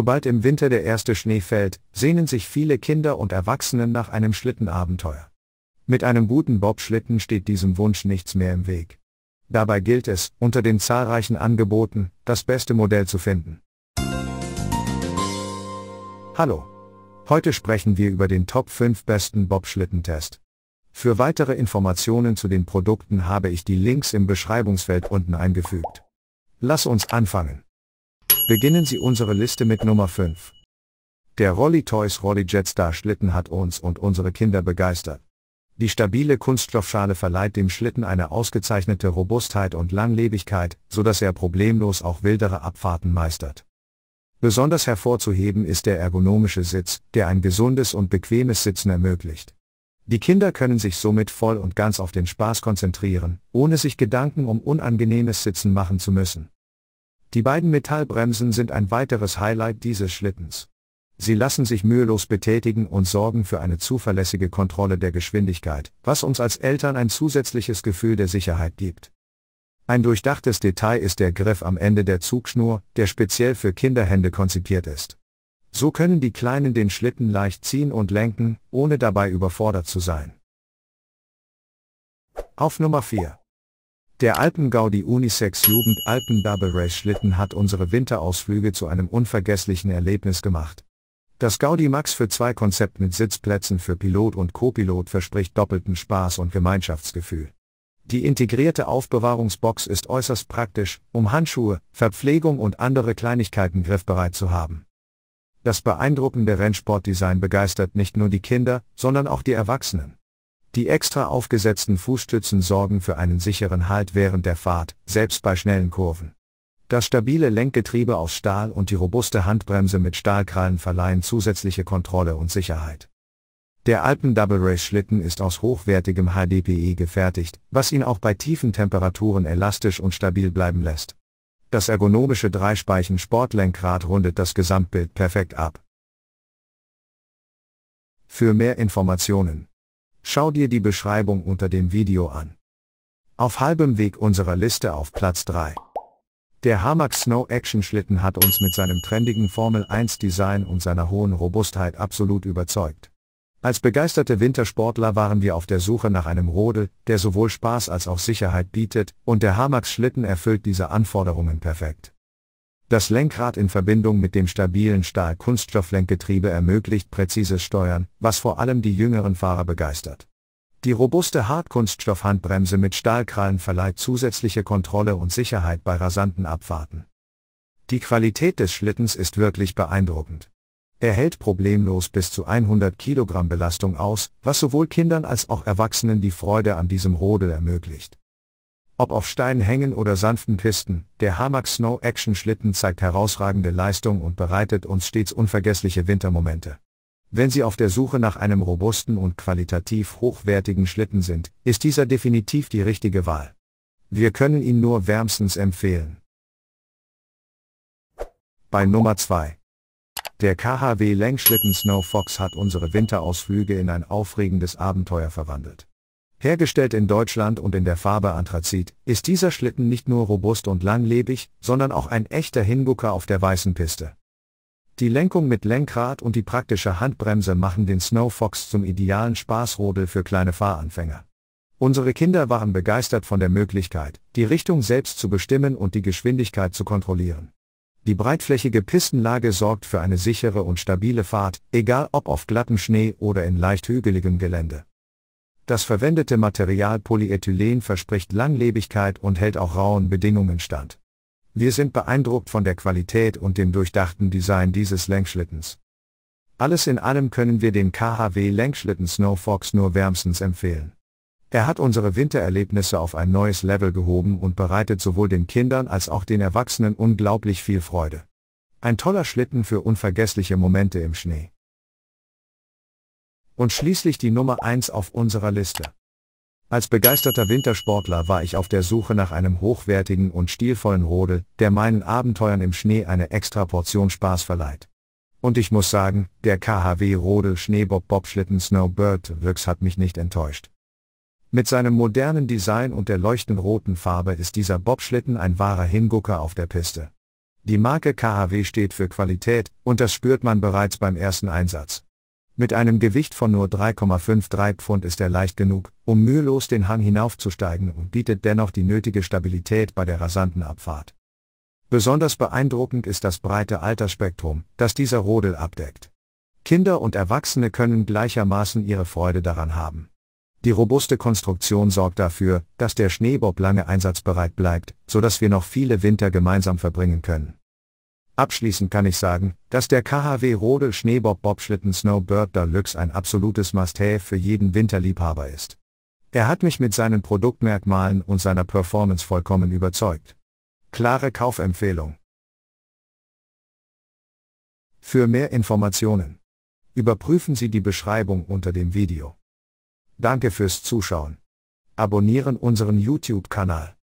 Sobald im Winter der erste Schnee fällt, sehnen sich viele Kinder und Erwachsenen nach einem Schlittenabenteuer. Mit einem guten Bobschlitten steht diesem Wunsch nichts mehr im Weg. Dabei gilt es, unter den zahlreichen Angeboten, das beste Modell zu finden. Hallo. Heute sprechen wir über den Top 5 besten Bobschlittentest. Für weitere Informationen zu den Produkten habe ich die Links im Beschreibungsfeld unten eingefügt. Lass uns anfangen. Beginnen Sie unsere Liste mit Nummer 5. Der Rolly Toys Rolli Jetstar Schlitten hat uns und unsere Kinder begeistert. Die stabile Kunststoffschale verleiht dem Schlitten eine ausgezeichnete Robustheit und Langlebigkeit, so dass er problemlos auch wildere Abfahrten meistert. Besonders hervorzuheben ist der ergonomische Sitz, der ein gesundes und bequemes Sitzen ermöglicht. Die Kinder können sich somit voll und ganz auf den Spaß konzentrieren, ohne sich Gedanken um unangenehmes Sitzen machen zu müssen. Die beiden Metallbremsen sind ein weiteres Highlight dieses Schlittens. Sie lassen sich mühelos betätigen und sorgen für eine zuverlässige Kontrolle der Geschwindigkeit, was uns als Eltern ein zusätzliches Gefühl der Sicherheit gibt. Ein durchdachtes Detail ist der Griff am Ende der Zugschnur, der speziell für Kinderhände konzipiert ist. So können die Kleinen den Schlitten leicht ziehen und lenken, ohne dabei überfordert zu sein. Auf Nummer 4. Der Alpengau die Unisex-Jugend Alpen Double Race Schlitten hat unsere Winterausflüge zu einem unvergesslichen Erlebnis gemacht. Das Gaudi Max für zwei Konzept mit Sitzplätzen für Pilot und Copilot verspricht doppelten Spaß und Gemeinschaftsgefühl. Die integrierte Aufbewahrungsbox ist äußerst praktisch, um Handschuhe, Verpflegung und andere Kleinigkeiten griffbereit zu haben. Das beeindruckende Rennsportdesign begeistert nicht nur die Kinder, sondern auch die Erwachsenen. Die extra aufgesetzten Fußstützen sorgen für einen sicheren Halt während der Fahrt, selbst bei schnellen Kurven. Das stabile Lenkgetriebe aus Stahl und die robuste Handbremse mit Stahlkrallen verleihen zusätzliche Kontrolle und Sicherheit. Der Alpen Double Race Schlitten ist aus hochwertigem HDPE gefertigt, was ihn auch bei tiefen Temperaturen elastisch und stabil bleiben lässt. Das ergonomische Dreispeichen-Sportlenkrad rundet das Gesamtbild perfekt ab. Für mehr Informationen Schau dir die Beschreibung unter dem Video an. Auf halbem Weg unserer Liste auf Platz 3. Der Hamac Snow Action Schlitten hat uns mit seinem trendigen Formel 1 Design und seiner hohen Robustheit absolut überzeugt. Als begeisterte Wintersportler waren wir auf der Suche nach einem Rodel, der sowohl Spaß als auch Sicherheit bietet, und der Hamax Schlitten erfüllt diese Anforderungen perfekt. Das Lenkrad in Verbindung mit dem stabilen Stahl-Kunststofflenkgetriebe ermöglicht präzises Steuern, was vor allem die jüngeren Fahrer begeistert. Die robuste Hartkunststoffhandbremse mit Stahlkrallen verleiht zusätzliche Kontrolle und Sicherheit bei rasanten Abfahrten. Die Qualität des Schlittens ist wirklich beeindruckend. Er hält problemlos bis zu 100 Kilogramm Belastung aus, was sowohl Kindern als auch Erwachsenen die Freude an diesem Rodel ermöglicht. Ob auf steilen Hängen oder sanften Pisten, der Hamac Snow Action Schlitten zeigt herausragende Leistung und bereitet uns stets unvergessliche Wintermomente. Wenn Sie auf der Suche nach einem robusten und qualitativ hochwertigen Schlitten sind, ist dieser definitiv die richtige Wahl. Wir können ihn nur wärmstens empfehlen. Bei Nummer 2. Der KHW Längschlitten Snow Fox hat unsere Winterausflüge in ein aufregendes Abenteuer verwandelt. Hergestellt in Deutschland und in der Farbe Anthrazit, ist dieser Schlitten nicht nur robust und langlebig, sondern auch ein echter Hingucker auf der weißen Piste. Die Lenkung mit Lenkrad und die praktische Handbremse machen den Snow Fox zum idealen Spaßrodel für kleine Fahranfänger. Unsere Kinder waren begeistert von der Möglichkeit, die Richtung selbst zu bestimmen und die Geschwindigkeit zu kontrollieren. Die breitflächige Pistenlage sorgt für eine sichere und stabile Fahrt, egal ob auf glattem Schnee oder in leicht hügeligem Gelände. Das verwendete Material Polyethylen verspricht Langlebigkeit und hält auch rauen Bedingungen stand. Wir sind beeindruckt von der Qualität und dem durchdachten Design dieses Lenkschlittens. Alles in allem können wir den KHW Lenkschlitten Snow Fox nur wärmstens empfehlen. Er hat unsere Wintererlebnisse auf ein neues Level gehoben und bereitet sowohl den Kindern als auch den Erwachsenen unglaublich viel Freude. Ein toller Schlitten für unvergessliche Momente im Schnee. Und schließlich die Nummer 1 auf unserer Liste. Als begeisterter Wintersportler war ich auf der Suche nach einem hochwertigen und stilvollen Rodel, der meinen Abenteuern im Schnee eine extra Portion Spaß verleiht. Und ich muss sagen, der KHW Rodel Schneebob Bobschlitten Snowbird Wix hat mich nicht enttäuscht. Mit seinem modernen Design und der leuchtend roten Farbe ist dieser Bobschlitten ein wahrer Hingucker auf der Piste. Die Marke KHW steht für Qualität, und das spürt man bereits beim ersten Einsatz. Mit einem Gewicht von nur 3,53 Pfund ist er leicht genug, um mühelos den Hang hinaufzusteigen und bietet dennoch die nötige Stabilität bei der rasanten Abfahrt. Besonders beeindruckend ist das breite Altersspektrum, das dieser Rodel abdeckt. Kinder und Erwachsene können gleichermaßen ihre Freude daran haben. Die robuste Konstruktion sorgt dafür, dass der Schneebob lange einsatzbereit bleibt, so dass wir noch viele Winter gemeinsam verbringen können. Abschließend kann ich sagen, dass der KHW Rode Schneebob Bobschlitten Snowbird Deluxe ein absolutes Must-Have für jeden Winterliebhaber ist. Er hat mich mit seinen Produktmerkmalen und seiner Performance vollkommen überzeugt. Klare Kaufempfehlung. Für mehr Informationen. Überprüfen Sie die Beschreibung unter dem Video. Danke fürs Zuschauen. Abonnieren unseren YouTube-Kanal.